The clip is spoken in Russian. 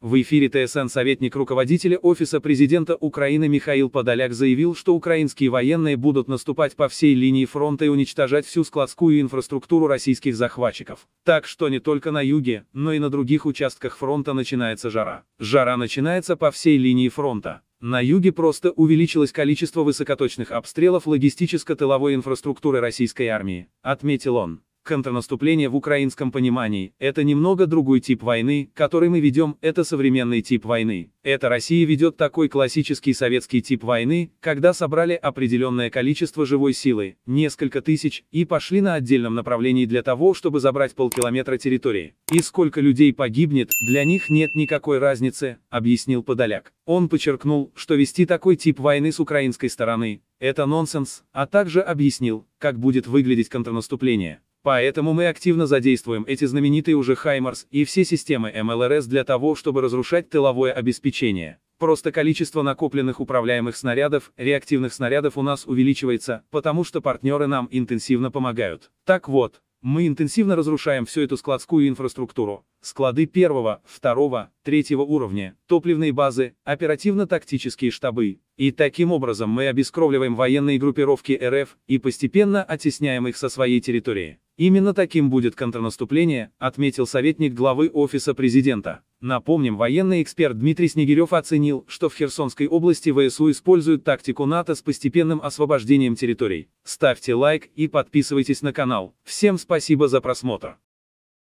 В эфире ТСН советник руководителя Офиса президента Украины Михаил Подоляк заявил, что украинские военные будут наступать по всей линии фронта и уничтожать всю складскую инфраструктуру российских захватчиков. Так что не только на юге, но и на других участках фронта начинается жара. Жара начинается по всей линии фронта. На юге просто увеличилось количество высокоточных обстрелов логистическо-тыловой инфраструктуры российской армии, отметил он. Контрнаступление в украинском понимании – это немного другой тип войны, который мы ведем, это современный тип войны. Это Россия ведет такой классический советский тип войны, когда собрали определенное количество живой силы, несколько тысяч, и пошли на отдельном направлении для того, чтобы забрать полкилометра территории. И сколько людей погибнет, для них нет никакой разницы, объяснил Подоляк. Он подчеркнул, что вести такой тип войны с украинской стороны – это нонсенс, а также объяснил, как будет выглядеть контрнаступление. Поэтому мы активно задействуем эти знаменитые уже Хаймарс и все системы МЛРС для того, чтобы разрушать тыловое обеспечение. Просто количество накопленных управляемых снарядов, реактивных снарядов у нас увеличивается, потому что партнеры нам интенсивно помогают. Так вот, мы интенсивно разрушаем всю эту складскую инфраструктуру. Склады первого, второго, третьего уровня, топливные базы, оперативно-тактические штабы. И таким образом мы обескровливаем военные группировки РФ и постепенно оттесняем их со своей территории. Именно таким будет контрнаступление, отметил советник главы Офиса президента. Напомним, военный эксперт Дмитрий Снегирев оценил, что в Херсонской области ВСУ используют тактику НАТО с постепенным освобождением территорий. Ставьте лайк и подписывайтесь на канал. Всем спасибо за просмотр.